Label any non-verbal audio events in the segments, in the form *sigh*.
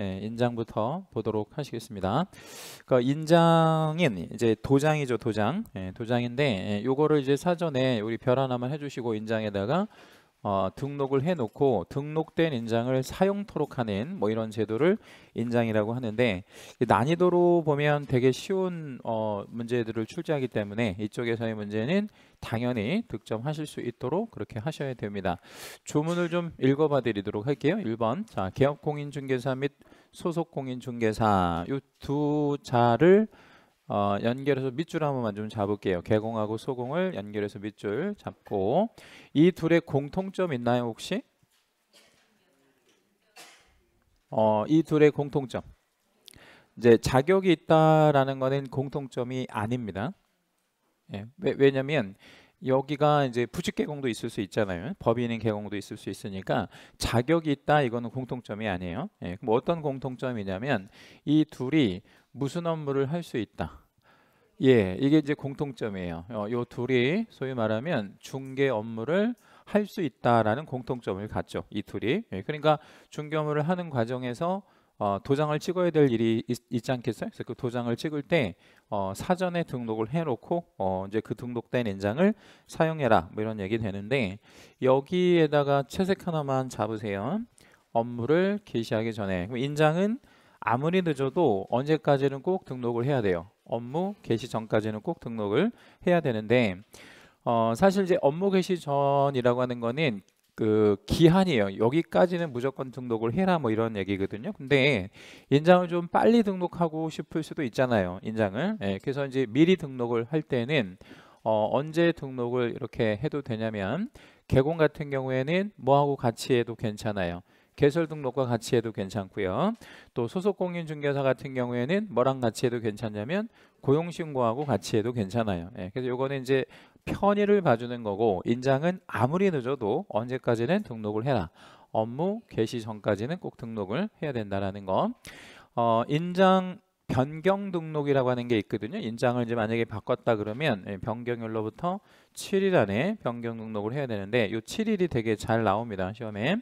예, 인장부터 보도록 하시겠습니다. 그러니까 인장은 이제 도장이죠, 도장. 예, 도장인데 예, 요거를 이제 사전에 우리 별 하나만 해주시고 인장에다가 어, 등록을 해놓고 등록된 인장을 사용토록 하는 뭐 이런 제도를 인장이라고 하는데 난이도로 보면 되게 쉬운 어, 문제들을 출제하기 때문에 이쪽에서의 문제는 당연히 득점하실 수 있도록 그렇게 하셔야 됩니다. 조문을 좀 읽어봐 드리도록 할게요. 1번 자 개업공인중개사 및 소속공인중개사 이 두 자를 어, 연결해서 밑줄 한번만 좀 잡을게요. 개공하고 소공을 연결해서 밑줄 잡고 이 둘의 공통점 있나요 혹시? 어, 이 둘의 공통점. 이제 자격이 있다라는 거는 공통점이 아닙니다. 예, 왜, 냐면 여기가 이제 부직 개공도 있을 수 있잖아요. 법인인 개공도 있을 수 있으니까 자격이 있다 이거는 공통점이 아니에요. 예, 그럼 어떤 공통점이냐면 이 둘이 무슨 업무를 할 수 있다. 예, 이게 이제 공통점이에요. 어, 요 둘이 소위 말하면 중개 업무를 할 수 있다라는 공통점을 갖죠. 이 둘이. 예, 그러니까 중개 업무를 하는 과정에서 어, 도장을 찍어야 될 일이 있, 지 않겠어요? 그래서 그 도장을 찍을 때 어, 사전에 등록을 해놓고 어, 이제 그 등록된 인장을 사용해라 뭐 이런 얘기 되는데 여기에다가 채색 하나만 잡으세요. 업무를 개시하기 전에 인장은 아무리 늦어도 언제까지는 꼭 등록을 해야 돼요. 업무 개시 전까지는 꼭 등록을 해야 되는데 어, 사실 이제 업무 개시 전이라고 하는 거는 그 기한이에요. 여기까지는 무조건 등록을 해라 뭐 이런 얘기거든요. 근데 인장을 좀 빨리 등록하고 싶을 수도 있잖아요. 인장을. 예, 그래서 이제 미리 등록을 할 때는 어, 언제 등록을 이렇게 해도 되냐면 개공 같은 경우에는 뭐하고 같이 해도 괜찮아요. 개설 등록과 같이 해도 괜찮고요. 또 소속 공인 중개사 같은 경우에는 뭐랑 같이 해도 괜찮냐면 고용 신고하고 같이 해도 괜찮아요. 예, 그래서 요거는 이제 편의를 봐주는 거고 인장은 아무리 늦어도 언제까지는 등록을 해라. 업무 개시 전까지는 꼭 등록을 해야 된다라는 거. 어, 인장 변경 등록이라고 하는 게 있거든요. 인장을 이제 만약에 바꿨다 그러면 예, 변경일로부터 7일 안에 변경 등록을 해야 되는데 요 7일이 되게 잘 나옵니다. 시험에.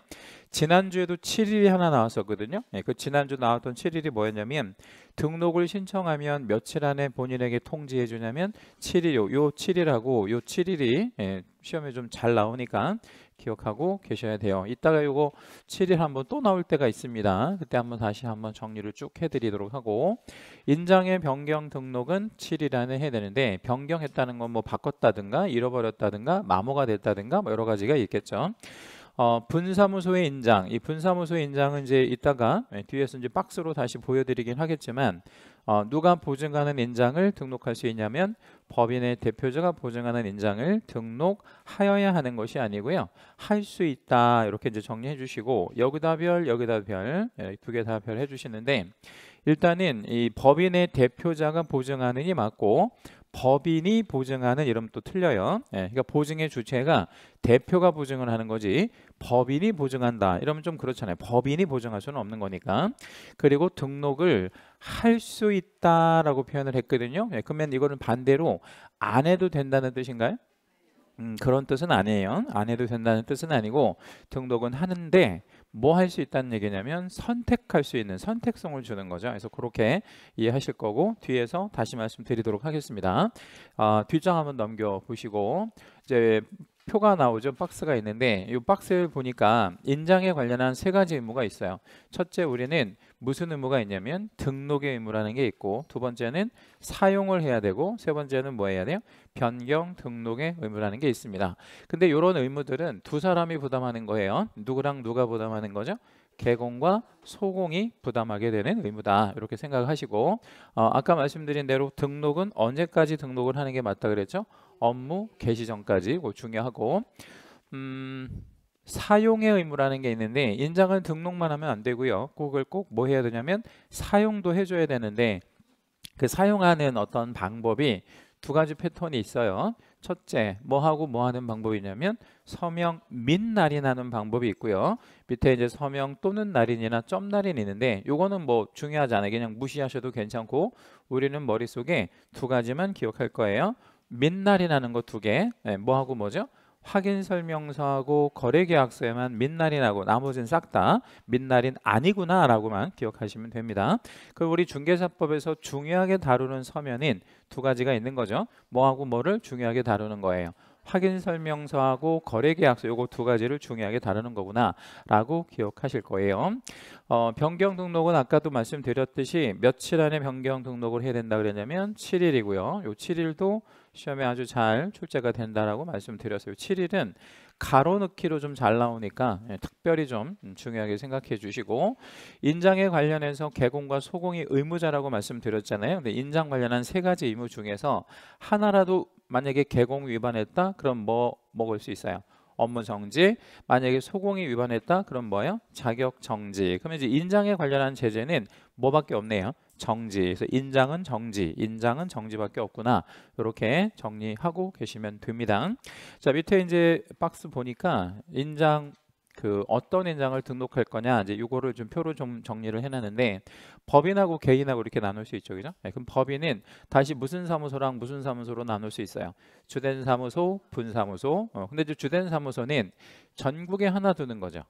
지난주에도 7일이 하나 나왔었거든요. 예, 그 지난주 나왔던 7일이 뭐였냐면 등록을 신청하면 며칠 안에 본인에게 통지해 주냐면 7일 요, 요 7일하고 요 7일이 예, 시험에 좀 잘 나오니까 기억하고 계셔야 돼요. 이따가 이거 7일 한번 또 나올 때가 있습니다. 그때 한번 다시 한번 정리를 쭉 해드리도록 하고 인장의 변경 등록은 7일 안에 해야 되는데 변경했다는 건 뭐 바꿨다든가 잃어버렸다든가 마모가 됐다든가 뭐 여러 가지가 있겠죠. 어, 분사무소의 인장, 이 분사무소의 인장은 이제 이따가 예, 뒤에서 이제 박스로 다시 보여드리긴 하겠지만 어, 누가 보증하는 인장을 등록할 수 있냐면 법인의 대표자가 보증하는 인장을 등록하여야 하는 것이 아니고요. 할 수 있다 이렇게 이제 정리해 주시고 여기다 별 여기다 별 두 개 다별 예, 해주시는데 일단은 이 법인의 대표자가 보증하는이 맞고 법인이 보증하는 이름 도 틀려요. 예, 그러니까 보증의 주체가 대표가 보증을 하는 거지 법인이 보증한다. 이러면 좀 그렇잖아요. 법인이 보증할 수는 없는 거니까. 그리고 등록을 할 수 있다라고 표현을 했거든요. 예, 그러면 이거는 반대로 안 해도 된다는 뜻인가요? 음, 그런 뜻은 아니에요. 안 해도 된다는 뜻은 아니고 등록은 하는데 뭐 할 수 있다는 얘기냐면 선택할 수 있는 선택성을 주는 거죠. 그래서 그렇게 이해하실 거고 뒤에서 다시 말씀드리도록 하겠습니다. 아, 뒷장 한번 넘겨 보시고 이제 표가 나오죠. 박스가 있는데 이 박스를 보니까 인장에 관련한 세 가지 의무가 있어요. 첫째 우리는 무슨 의무가 있냐면 등록의 의무라는 게 있고 두 번째는 사용을 해야 되고 세 번째는 뭐 해야 돼요? 변경 등록의 의무라는 게 있습니다. 근데 이런 의무들은 두 사람이 부담하는 거예요. 누구랑 누가 부담하는 거죠? 개공과 소공이 부담하게 되는 의무다 이렇게 생각하시고 어, 아까 말씀드린 대로 등록은 언제까지 등록을 하는 게 맞다 그랬죠? 업무 개시 전까지 그 중요하고 음, 사용의 의무라는 게 있는데 인장을 등록만 하면 안 되고요. 그걸 꼭뭐 해야 되냐면 사용도 해줘야 되는데 그 사용하는 어떤 방법이 두 가지 패턴이 있어요. 첫째, 뭐하고 뭐하는 방법이냐면 서명 민 날인하는 방법이 있고요. 밑에 이제 서명 또는 날인이나 점날인 있는데 요거는 뭐 중요하지 않아요. 그냥 무시하셔도 괜찮고 우리는 머릿속에 두 가지만 기억할 거예요. 민 날인하는 거 두 개. 네, 예, 뭐하고 뭐죠? 확인 설명서하고 거래 계약서에만 민날이나고 나머지는 싹 다 민날인 아니구나라고만 기억하시면 됩니다. 그리고 우리 중개사법에서 중요하게 다루는 서면인 두 가지가 있는 거죠. 뭐하고 뭐를 중요하게 다루는 거예요. 확인 설명서하고 거래 계약서 요거 두 가지를 중요하게 다루는 거구나라고 기억하실 거예요. 어, 변경 등록은 아까도 말씀드렸듯이 며칠 안에 변경 등록을 해야 된다 그랬냐면 7일이고요. 요 7일도 시험에 아주 잘 출제가 된다라고 말씀드렸어요. 7일은 가로넣기로 좀 잘 나오니까 예, 특별히 좀 중요하게 생각해 주시고 인장에 관련해서 개공과 소공이 의무자라고 말씀드렸잖아요. 근데 인장 관련한 세 가지 의무 중에서 하나라도 만약에 개공 위반했다 그럼 뭐 먹을 수 있어요. 업무 정지 만약에 소공이 위반했다 그럼 뭐예요 자격 정지 그러면 이제 인장에 관련한 제재는 뭐밖에 없네요. 정지. 그래서 인장은 정지, 인장은 정지밖에 없구나. 이렇게 정리하고 계시면 됩니다. 자, 밑에 이제 박스 보니까 인장 그 어떤 인장을 등록할 거냐 이제 이거를 좀 표로 좀 정리를 해놨는데 법인하고 개인하고 이렇게 나눌 수 있죠 그죠 네, 그럼 법인은 다시 무슨 사무소랑 무슨 사무소로 나눌 수 있어요 주된 사무소 분사무소 어, 근데 이제 주된 사무소는 전국에 하나 두는 거죠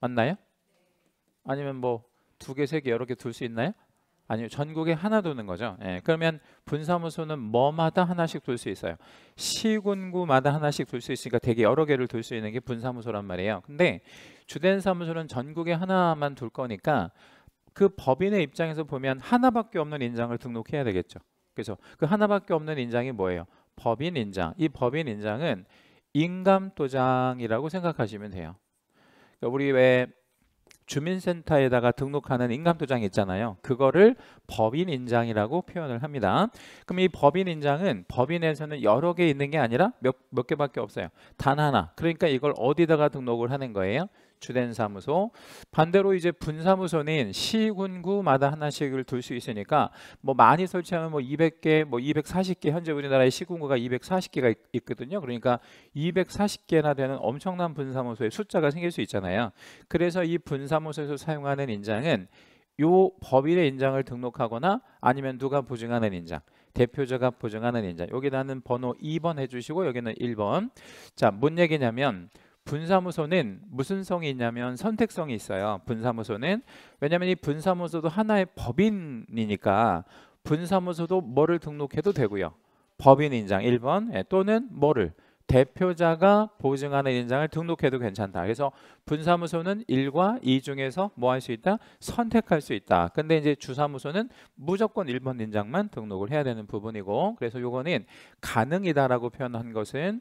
맞나요 아니면 뭐두 개, 세 개, 여러 개 둘 수 있나요? 아니요. 전국에 하나 두는 거죠. 예, 그러면 분사무소는 뭐마다 하나씩 둘 수 있어요. 시군구마다 하나씩 둘 수 있으니까 되게 여러 개를 둘 수 있는 게 분사무소란 말이에요. 근데 주된 사무소는 전국에 하나만 둘 거니까 그 법인의 입장에서 보면 하나밖에 없는 인장을 등록해야 되겠죠. 그래서 그 하나밖에 없는 인장이 뭐예요? 법인 인장. 이 법인 인장은 인감도장이라고 생각하시면 돼요. 그러니까 우리 왜 주민센터에다가 등록하는 인감도장 있잖아요. 그거를 법인 인장이라고 표현을 합니다. 그럼 이 법인 인장은 법인에서는 여러 개 있는 게 아니라 몇, 몇 개밖에 없어요. 단 하나. 그러니까 이걸 어디다가 등록을 하는 거예요? 주된 사무소 반대로 이제 분사무소는 시군구마다 하나씩을 둘 수 있으니까 뭐 많이 설치하면 뭐 200개 뭐 240개 현재 우리나라의 시군구가 240개가 있, 거든요 그러니까 240개나 되는 엄청난 분사무소의 숫자가 생길 수 있잖아요 그래서 이 분사무소에서 사용하는 인장은 요 법인의 인장을 등록하거나 아니면 누가 보증하는 인장 대표자가 보증하는 인장 여기다는 번호 2번 해주시고 여기는 1번 자 뭔 얘기냐면 분사무소는 무슨 성이 있냐면 선택성이 있어요. 분사무소는 왜냐하면 이 분사무소도 하나의 법인이니까 분사무소도 뭐를 등록해도 되고요. 법인 인장 1번 예, 또는 뭐를 대표자가 보증하는 인장을 등록해도 괜찮다. 그래서 분사무소는 1과 2 중에서 뭐 할 수 있다? 선택할 수 있다. 근데 이제 주사무소는 무조건 1번 인장만 등록을 해야 되는 부분이고 그래서 요거는 가능이다라고 표현한 것은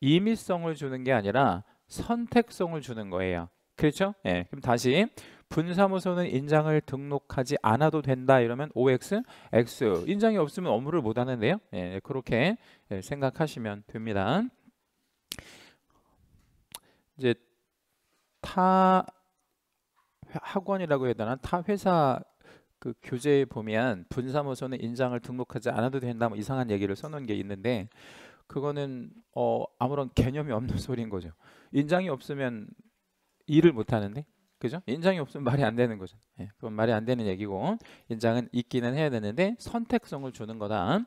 임의성을 주는 게 아니라 선택성을 주는 거예요. 그렇죠? 예. 그럼 다시 분사무소는 인장을 등록하지 않아도 된다 이러면 OX, X 인장이 없으면 업무를 못 하는데요. 예, 그렇게 예, 생각하시면 됩니다. 이제 타 학원이라고 해야 되나 타 회사 그 교재에 보면 분사무소는 인장을 등록하지 않아도 된다 뭐 이상한 얘기를 써놓은 게 있는데 그거는 어, 아무런 개념이 없는 *laughs* 소리인 거죠. 인장이 없으면 일을 못 하는데, 그죠? 인장이 없으면 말이 안 되는 거죠. 예, 그건 말이 안 되는 얘기고, 인장은 있기는 해야 되는데 선택성을 주는 거다.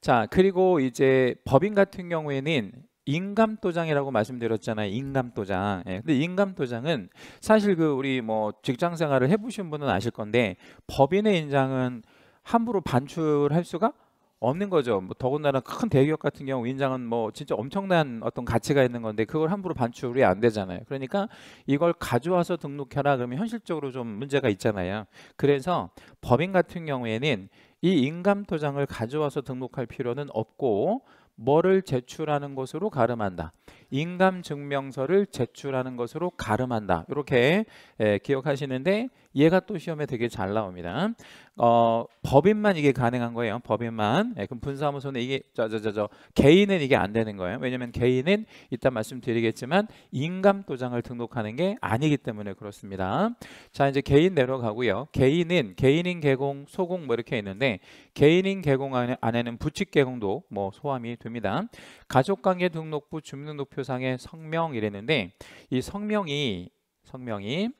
자, 그리고 이제 법인 같은 경우에는 인감도장이라고 말씀드렸잖아요. 인감도장. 예, 근데 인감도장은 사실 그 우리 뭐 직장 생활을 해보신 분은 아실 건데 법인의 인장은 함부로 반출할 수가 없는 거죠. 뭐 더군다나 큰 대기업 같은 경우 인장은 뭐 진짜 엄청난 어떤 가치가 있는 건데 그걸 함부로 반출이 안 되잖아요. 그러니까 이걸 가져와서 등록해라 그러면 현실적으로 좀 문제가 있잖아요. 그래서 법인 같은 경우에는 이 인감 도장을 가져와서 등록할 필요는 없고 뭐를 제출하는 것으로 가름한다. 인감 증명서를 제출하는 것으로 가름한다. 이렇게 예, 기억하시는데 얘가 또 시험에 되게 잘 나옵니다. 어, 법인만 이게 가능한 거예요. 법인만. 예, 그럼 분사무소는 이게 저저저저 개인은 이게 안 되는 거예요. 왜냐면 개인은 이따 말씀드리겠지만 인감 도장을 등록하는 게 아니기 때문에 그렇습니다. 자, 이제 개인 내려가고요. 개인은 개인인 개공, 소공 뭐 이렇게 있는데 개인인 개공 안에, 안에는 부칙 개공도 뭐 소함이 됩니다. 가족관계 등록부 주민등록표상의 성명 이랬는데 이 성명이 성명이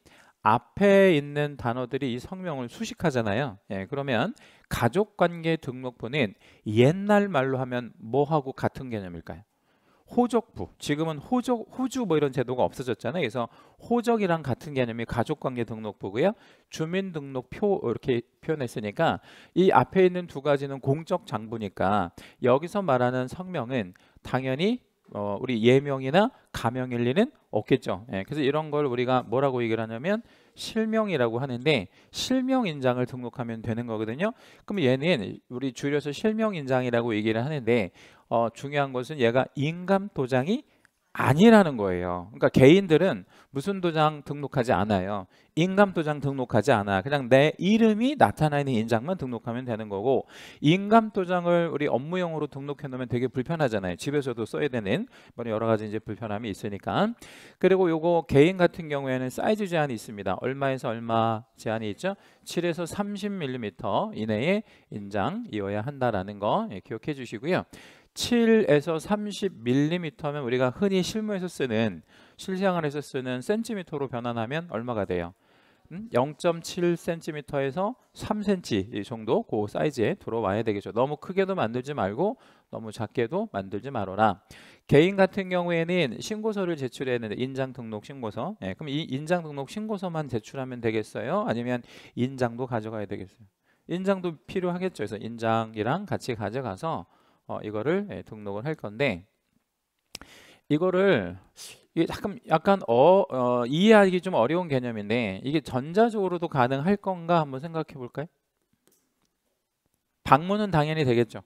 앞에 있는 단어들이 이 성명을 수식하잖아요. 예, 그러면 가족관계 등록부는 옛날 말로 하면 뭐하고 같은 개념일까요? 호적부. 지금은 호적, 호주 뭐 이런 제도가 없어졌잖아요. 그래서 호적이랑 같은 개념이 가족관계 등록부고요. 주민등록표 이렇게 표현했으니까 이 앞에 있는 두 가지는 공적 장부니까 여기서 말하는 성명은 당연히 어, 우리 예명이나 가명일 리는 없겠죠. 예, 그래서 이런 걸 우리가 뭐라고 얘기를 하냐면 실명이라고 하는데 실명 인장을 등록하면 되는 거거든요. 그럼 얘는 우리 줄여서 실명 인장이라고 얘기를 하는데 어, 중요한 것은 얘가 인감 도장이 아니라는 거예요. 그러니까 개인들은 무슨 도장 등록하지 않아요. 인감 도장 등록하지 않아. 그냥 내 이름이 나타나 있는 인장만 등록하면 되는 거고 인감 도장을 우리 업무용으로 등록해 놓으면 되게 불편하잖아요. 집에서도 써야 되는 뭐 여러 가지 이제 불편함이 있으니까. 그리고 요거 개인 같은 경우에는 사이즈 제한이 있습니다. 얼마에서 얼마 제한이 있죠? 7에서 30mm 이내에 인장이어야 한다라는 거 예, 기억해 주시고요. 7에서 30mm면 우리가 흔히 실무에서 쓰는 실생활에서 쓰는 센티미터로 변환하면 얼마가 돼요? 음? 0.7cm에서 3cm 정도 그 사이즈에 들어와야 되겠죠. 너무 크게도 만들지 말고 너무 작게도 만들지 말아라. 개인 같은 경우에는 신고서를 제출해야 되는데 인장 등록 신고서. 예, 그럼 이 인장 등록 신고서만 제출하면 되겠어요? 아니면 인장도 가져가야 되겠어요? 인장도 필요하겠죠. 그래서 인장이랑 같이 가져가서 어, 이거를 예, 등록을 할 건데 이거를 이게 약간 약간 어, 어, 이해하기 좀 어려운 개념인데 이게 전자적으로도 가능할 건가 한번 생각해 볼까요? 방문은 당연히 되겠죠.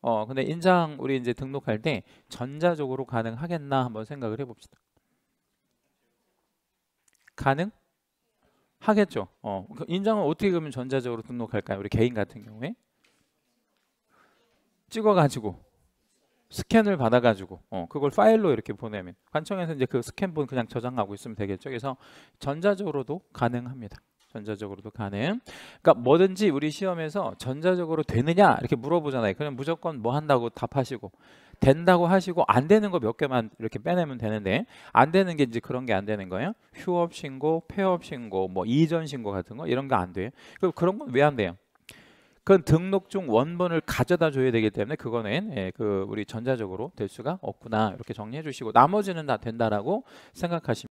어 근데 인장 우리 이제 등록할 때 전자적으로 가능하겠나 한번 생각을 해봅시다. 가능? 하겠죠. 어 그 인장은 어떻게 그러면 전자적으로 등록할까요? 우리 개인 같은 경우에 찍어가지고 스캔을 받아가지고 어, 그걸 파일로 이렇게 보내면 관청에서 이제 그 스캔본 그냥 저장하고 있으면 되겠죠. 그래서 전자적으로도 가능합니다. 전자적으로도 가능. 그러니까 뭐든지 우리 시험에서 전자적으로 되느냐 이렇게 물어보잖아요. 그럼 무조건 뭐 한다고 답하시고 된다고 하시고 안 되는 거 몇 개만 이렇게 빼내면 되는데 안 되는 게 이제 그런 게 안 되는 거예요. 휴업 신고, 폐업 신고, 뭐 이전 신고 같은 거 이런 거 안 돼요. 그럼 그런 건 왜 안 돼요? 그건 등록중 원본을 가져다 줘야 되기 때문에 그거는 예, 그 우리 전자적으로 될 수가 없구나 이렇게 정리해 주시고 나머지는 다 된다라고 생각하시면